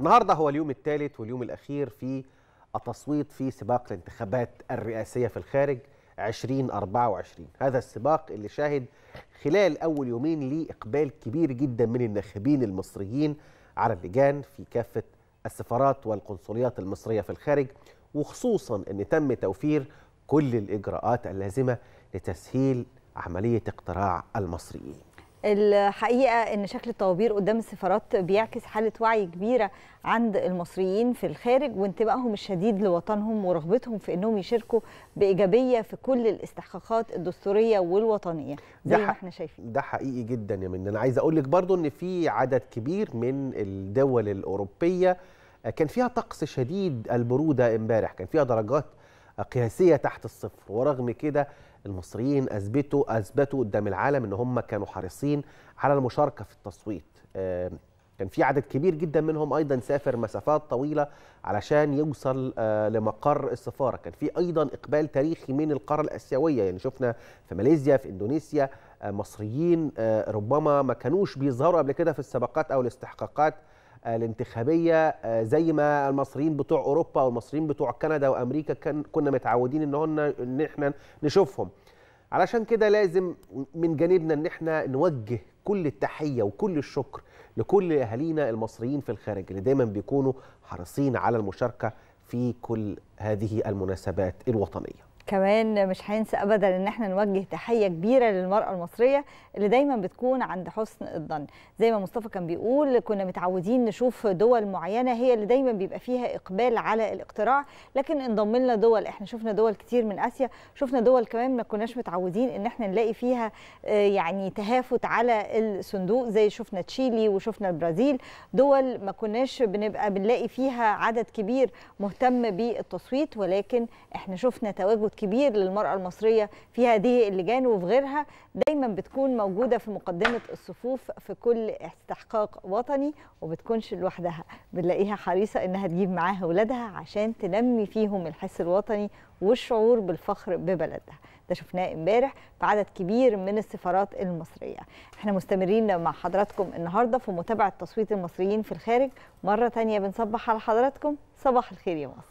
النهارده هو اليوم الثالث واليوم الاخير في التصويت في سباق الانتخابات الرئاسيه في الخارج 2024 هذا السباق اللي شاهد خلال اول يومين ليه اقبال كبير جدا من الناخبين المصريين على اللجان في كافه السفارات والقنصليات المصريه في الخارج وخصوصا ان تم توفير كل الاجراءات اللازمه لتسهيل عمليه اقتراع المصريين الحقيقه ان شكل الطوابير قدام السفارات بيعكس حاله وعي كبيره عند المصريين في الخارج وانتمائهم الشديد لوطنهم ورغبتهم في انهم يشاركوا بايجابيه في كل الاستحقاقات الدستوريه والوطنيه زي ما احنا شايفين ده حقيقي جدا يا من انا عايز اقول لك برضو ان في عدد كبير من الدول الاوروبيه آه، كان فيها طقس شديد البروده امبارح كان فيها درجات آه، قياسيه تحت الصفر ورغم كده المصريين اثبتوا اثبتوا قدام العالم ان هم كانوا حريصين على المشاركه في التصويت كان في عدد كبير جدا منهم ايضا سافر مسافات طويله علشان يوصل آه، لمقر السفاره كان في ايضا اقبال تاريخي من القاره الاسيويه يعني شفنا في ماليزيا في اندونيسيا آه، مصريين آه، ربما ما كانوش بيظهروا قبل كده في السباقات او الاستحقاقات الانتخابيه آه، زي ما المصريين بتوع اوروبا والمصريين بتوع كندا وامريكا كان كنا متعودين ان هن ان احنا نشوفهم علشان كده لازم من جانبنا ان احنا نوجه كل التحيه وكل الشكر لكل اهالينا المصريين في الخارج اللي دايما بيكونوا حريصين على المشاركه في كل هذه المناسبات الوطنيه كمان مش هينسى ابدا ان احنا نوجه تحيه كبيره للمراه المصريه اللي دايما بتكون عند حسن الظن زي ما مصطفى كان بيقول كنا متعودين نشوف دول معينه هي اللي دايما بيبقى فيها اقبال على الاقتراع لكن انضم لنا دول احنا شفنا دول كتير من اسيا شفنا دول كمان ما كناش متعودين ان احنا نلاقي فيها آه، يعني تهافت على الصندوق زي شفنا تشيلي وشفنا البرازيل دول ما كناش بنبقى بنلاقي فيها عدد كبير مهتم بالتصويت ولكن احنا شفنا تواجد تفاوت كبير للمرأة المصرية في هذه اللجان وفي غيرها دايما بتكون موجودة في مقدمة الصفوف في كل استحقاق وطني وبتكونش لوحدها بنلاقيها حريصة إنها تجيب معاها ولادها عشان تنمي فيهم الحس الوطني والشعور بالفخر ببلدها ده شفناه امبارح في عدد كبير من السفارات المصريه احنا مستمرين مع حضراتكم النهارده في متابعه تصويت المصريين في الخارج مره تانية بنصبح على حضراتكم صباح الخير يا مصر